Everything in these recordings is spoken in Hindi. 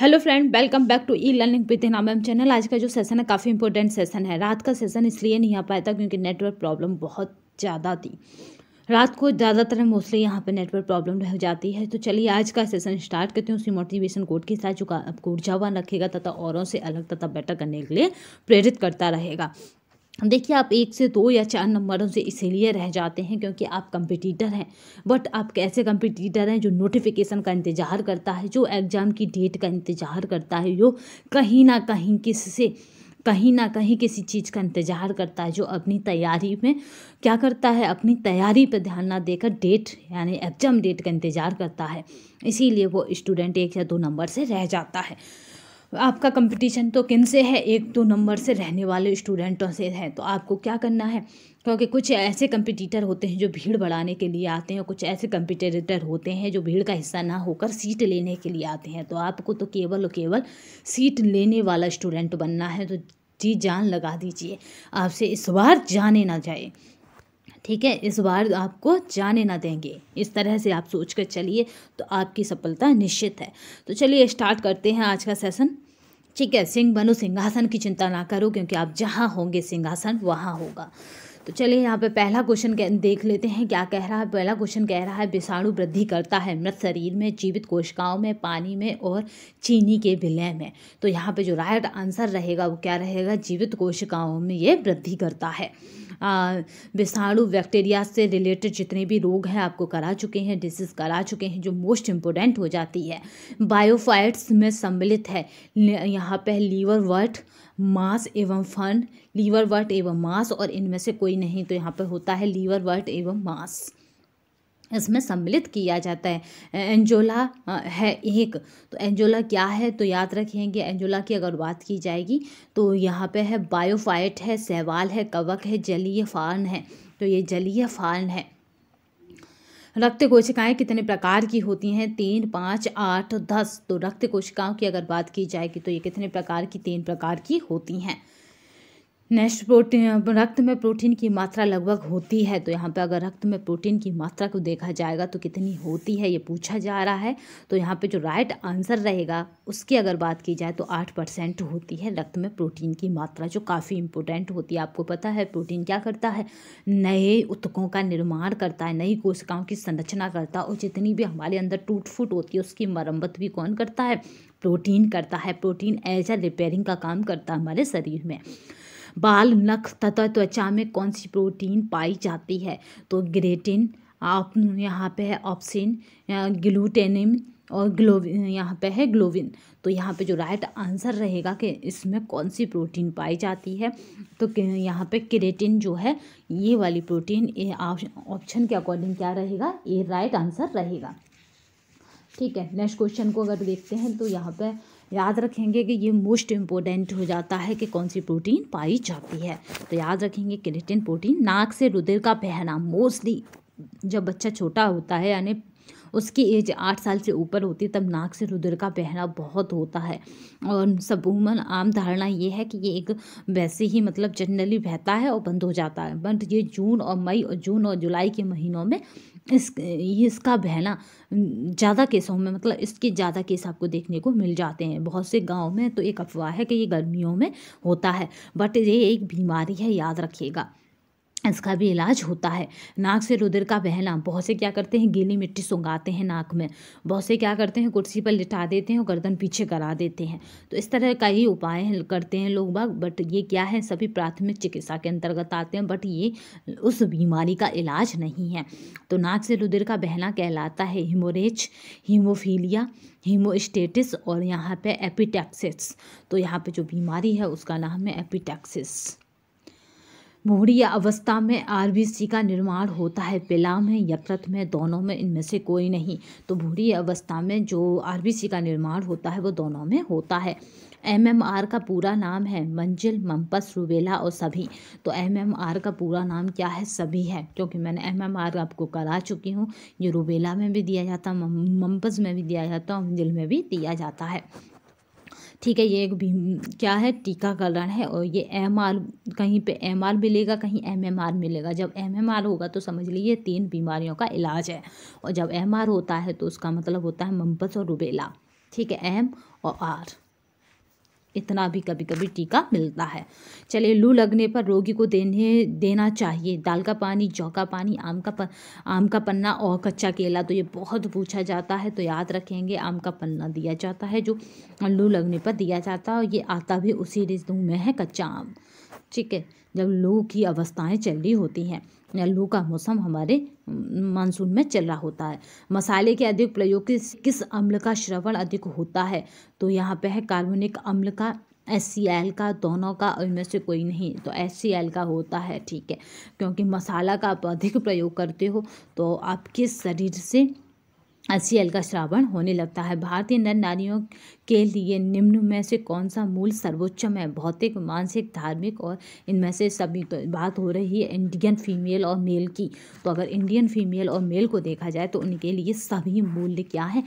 hello friend welcome back to E learning with नाम चैनल आज का जो सेशन है काफ़ी इंपॉर्टेंट सेशन है रात का सेशन इसलिए नहीं आ पाया था क्योंकि नेटवर्क प्रॉब्लम बहुत ज़्यादा थी रात को ज़्यादातर मोस्टली यहाँ पे नेटवर्क प्रॉब्लम रह जाती है तो चलिए आज का सेशन स्टार्ट करते हैं उसी मोटिवेशन कोड के साथ जो आपको ऊर्जावान रखेगा तथा औरों से अलग तथा बेटर करने के लिए प्रेरित करता रहेगा देखिए आप एक से दो या चार नंबरों से इसीलिए रह जाते हैं क्योंकि आप कंपटीटर हैं बट आप कैसे कंपटीटर हैं जो नोटिफिकेशन का इंतज़ार करता है जो एग्ज़ाम की डेट का इंतज़ार करता है जो कहीं ना कहीं किस से कहीं ना कहीं किसी चीज़ का इंतज़ार करता है जो अपनी तैयारी में क्या करता है अपनी तैयारी पर ध्यान ना देकर डेट यानी एग्ज़ाम डेट का इंतज़ार करता है इसीलिए वो स्टूडेंट एक या दो नंबर से रह जाता है आपका कंपटीशन तो किन से है एक दो तो नंबर से रहने वाले स्टूडेंटों से है तो आपको क्या करना है क्योंकि कुछ ऐसे कंपटीटर होते हैं जो भीड़ बढ़ाने के लिए आते हैं और कुछ ऐसे कंपटीटर होते हैं जो भीड़ का हिस्सा ना होकर सीट लेने के लिए आते हैं तो आपको तो केवल और केवल सीट लेने वाला स्टूडेंट बनना है तो जी जान लगा दीजिए आपसे इस बार जाने ना जाए ठीक है इस बार आपको जाने ना देंगे इस तरह से आप सोच कर चलिए तो आपकी सफलता निश्चित है तो चलिए स्टार्ट करते हैं आज का सेशन ठीक है सिंह बनो सिंहासन की चिंता ना करो क्योंकि आप जहाँ होंगे सिंहासन वहाँ होगा तो चलिए यहाँ पे पहला क्वेश्चन देख लेते हैं क्या कह रहा है पहला क्वेश्चन कह रहा है विषाणु वृद्धि करता है मृत शरीर में जीवित कोशिकाओं में पानी में और चीनी के विलय में तो यहाँ पे जो राइट आंसर रहेगा वो क्या रहेगा जीवित कोशिकाओं में ये वृद्धि करता है विषाणु बैक्टीरिया से रिलेटेड जितने भी रोग हैं आपको करा चुके हैं डिसीज करा चुके हैं जो मोस्ट इम्पोर्टेंट हो जाती है बायोफाइट्स में सम्मिलित है यहाँ पे लीवर वर्ट मास एवं फन लीवर वर्ट एवं मास और इनमें से कोई नहीं तो यहाँ पर होता है लीवर वर्ट एवं मास इसमें सम्मिलित किया जाता है एंजोला है एक तो एंजोला क्या है तो याद रखेंगे एंजोला की अगर बात की जाएगी तो यहाँ पे है बायोफाइट है सहवाल है कवक है जलीय फार्न है तो ये जलीय फार्न है रक्त कोशिकाएं कितने प्रकार की होती हैं तीन पाँच आठ दस तो रक्त कोशिकाओं की अगर बात की जाएगी तो ये कितने प्रकार की तीन प्रकार की होती हैं नेक्स्ट प्रोटीन रक्त में प्रोटीन की मात्रा लगभग होती है तो यहाँ पे अगर रक्त में प्रोटीन की मात्रा को देखा जाएगा तो कितनी होती है ये पूछा जा रहा है तो यहाँ पे जो राइट आंसर रहेगा उसकी अगर बात की जाए तो आठ परसेंट होती है रक्त में प्रोटीन की मात्रा जो काफ़ी इंपॉर्टेंट होती है आपको पता है प्रोटीन क्या करता है नए उत्तकों का निर्माण करता है नई कोशिकाओं की संरचना करता है और जितनी भी हमारे अंदर टूट फूट होती है उसकी मरम्मत भी कौन करता है प्रोटीन करता है प्रोटीन एज ए रिपेयरिंग का काम करता है हमारे शरीर में बाल नख तथा त्वचा में कौन सी प्रोटीन पाई जाती है तो ग्रेटिन आप यहाँ पे है ऑप्सिन ग्लूटेनिम और ग्लोविन यहाँ पे है ग्लोविन तो यहाँ पे जो राइट आंसर रहेगा कि इसमें कौन सी प्रोटीन पाई जाती है तो यहाँ पे क्रेटिन जो है ये वाली प्रोटीन ये ऑप्शन के अकॉर्डिंग क्या रहेगा ये राइट आंसर रहेगा ठीक है नेक्स्ट क्वेश्चन को अगर देखते हैं तो यहाँ पे याद रखेंगे कि ये मोस्ट इम्पोर्टेंट हो जाता है कि कौन सी प्रोटीन पाई जाती है तो याद रखेंगे केरेटिन प्रोटीन नाक से रुधिर का बहना मोस्टली जब बच्चा छोटा होता है यानी उसकी एज आठ साल से ऊपर होती है तब नाक से रुधिर का बहना बहुत होता है और सब उमन आम धारणा ये है कि ये एक वैसे ही मतलब जनरली बहता है और बंद हो जाता है बट ये जून और मई और जून और जुलाई के महीनों में इस इसका बहना ज़्यादा केसों में मतलब इसके ज़्यादा केस आपको देखने को मिल जाते हैं बहुत से गाँव में तो एक अफवाह है कि ये गर्मियों में होता है बट ये एक बीमारी है याद रखिएगा इसका भी इलाज होता है नाक से रुद्र का बहना बहुत से क्या करते हैं गीली मिट्टी सुंगाते हैं नाक में बहुत से क्या करते हैं कुर्सी पर लिटा देते हैं और गर्दन पीछे करा देते हैं तो इस तरह का ही उपाय करते हैं लोग बाग बट ये क्या है सभी प्राथमिक चिकित्सा के अंतर्गत आते हैं बट ये उस बीमारी का इलाज नहीं है तो नाक से रुधिर का बहना कहलाता है हिमोरेज हीमोफीलिया हीमोस्टेटिस और यहाँ पे एपिटैक्सिस तो यहाँ पे जो बीमारी है उसका नाम है एपिटैक्सिस या अवस्था में आर का निर्माण होता है पिला में यकृत में दोनों में इनमें से कोई नहीं तो भूढ़ी अवस्था में जो आर का निर्माण होता है वो दोनों में होता है एमएमआर का पूरा नाम है मंजिल मम्पस रूबेला और सभी तो एमएमआर का पूरा नाम क्या है सभी है क्योंकि मैंने एमएमआर आपको करा चुकी हूँ ये रूबेला में भी दिया जाता है मम्पस में भी दिया जाता और मंजिल में भी दिया जाता है ठीक है ये एक भी क्या है टीकाकरण है और ये एम आर कहीं पे एम आर मिलेगा कहीं एम एम आर मिलेगा जब एम एम आर होगा तो समझ लीजिए तीन बीमारियों का इलाज है और जब एम आर होता है तो उसका मतलब होता है मम्पस और रुबेला ठीक है एम और आर इतना भी कभी कभी टीका मिलता है चलिए लू लगने पर रोगी को देने देना चाहिए दाल का पानी जौ का पानी आम का प, आम का पन्ना और कच्चा केला तो ये बहुत पूछा जाता है तो याद रखेंगे आम का पन्ना दिया जाता है जो लू लगने पर दिया जाता है और ये आता भी उसी रिश्तों में है कच्चा आम ठीक है जब लू की अवस्थाएँ चल रही होती हैं या लू का मौसम हमारे मानसून में चल रहा होता है मसाले के अधिक प्रयोग किस किस अम्ल का श्रवण अधिक होता है तो यहाँ पे है कार्बनिक अम्ल का एस सी एल का दोनों का इनमें से कोई नहीं तो एस सी एल का होता है ठीक है क्योंकि मसाला का आप अधिक प्रयोग करते हो तो आपके शरीर से एच का श्रावण होने लगता है भारतीय नर नारियों के लिए निम्न में से कौन सा मूल सर्वोच्चम है भौतिक मानसिक धार्मिक और इनमें से सभी तो बात हो रही है इंडियन फीमेल और मेल की तो अगर इंडियन फीमेल और मेल को देखा जाए तो उनके लिए सभी मूल्य क्या है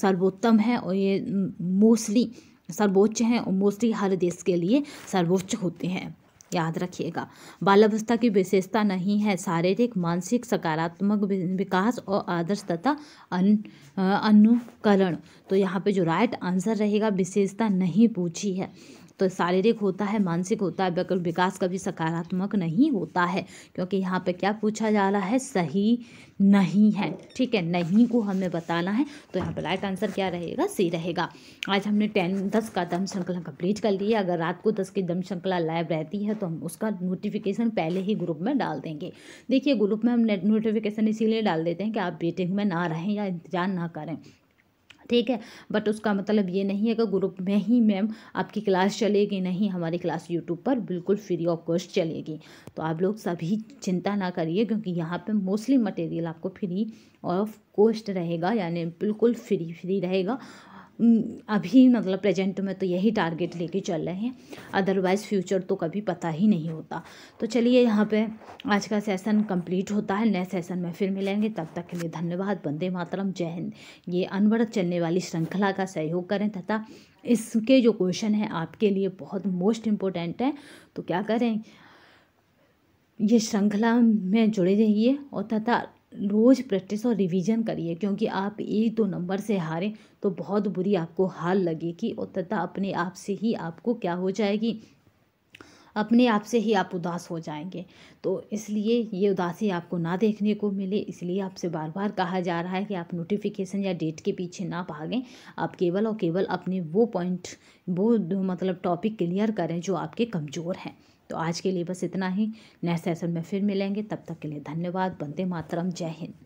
सर्वोत्तम है और ये मोस्टली सर्वोच्च हैं और मोस्टली हर देश के लिए सर्वोच्च होते हैं याद रखिएगा बालावस्था की विशेषता नहीं है शारीरिक मानसिक सकारात्मक विकास और आदर्श तथा अनुकरण तो यहाँ पे जो राइट आंसर रहेगा विशेषता नहीं पूछी है तो शारीरिक होता है मानसिक होता है बिल्कुल विकास कभी सकारात्मक नहीं होता है क्योंकि यहाँ पे क्या पूछा जा रहा है सही नहीं है ठीक है नहीं को हमें बताना है तो यहाँ पर राइट आंसर क्या रहेगा सी रहेगा आज हमने टेन दस का दम श्रृंखला कंप्लीट कर लिया अगर रात को दस की दम श्रृंखला लाइव रहती है तो हम उसका नोटिफिकेशन पहले ही ग्रुप में डाल देंगे देखिए ग्रुप में हम नोटिफिकेशन इसीलिए डाल देते हैं कि आप बेटिंग में ना रहें या इंतजार ना करें ठीक है बट उसका मतलब ये नहीं है कि ग्रुप में ही मैम आपकी क्लास चलेगी नहीं हमारी क्लास यूट्यूब पर बिल्कुल फ्री ऑफ कॉस्ट चलेगी तो आप लोग सभी चिंता ना करिए क्योंकि यहाँ पे मोस्टली मटेरियल आपको फ्री ऑफ कॉस्ट रहेगा यानी बिल्कुल फ्री फ्री रहेगा अभी मतलब प्रेजेंट में तो यही टारगेट लेके चल रहे हैं अदरवाइज़ फ्यूचर तो कभी पता ही नहीं होता तो चलिए यहाँ पे आज का सेशन कंप्लीट होता है नए सेशन में फिर मिलेंगे तब तक के लिए धन्यवाद वंदे मातरम जय हिंद ये अनवरत चलने वाली श्रृंखला का सहयोग करें तथा इसके जो क्वेश्चन हैं आपके लिए बहुत मोस्ट इम्पोर्टेंट हैं तो क्या करें ये श्रृंखला में जुड़े रहिए और तथा रोज़ प्रैक्टिस और रिवीजन करिए क्योंकि आप एक दो नंबर से हारें तो बहुत बुरी आपको हाल लगेगी और तथा अपने आप से ही आपको क्या हो जाएगी अपने आप से ही आप उदास हो जाएंगे तो इसलिए ये उदासी आपको ना देखने को मिले इसलिए आपसे बार बार कहा जा रहा है कि आप नोटिफिकेशन या डेट के पीछे ना भागें आप केवल और केवल अपने वो पॉइंट वो मतलब टॉपिक क्लियर करें जो आपके कमज़ोर हैं तो आज के लिए बस इतना ही नेक्स्ट सेशन में फिर मिलेंगे तब तक के लिए धन्यवाद बंदे मातरम जय हिंद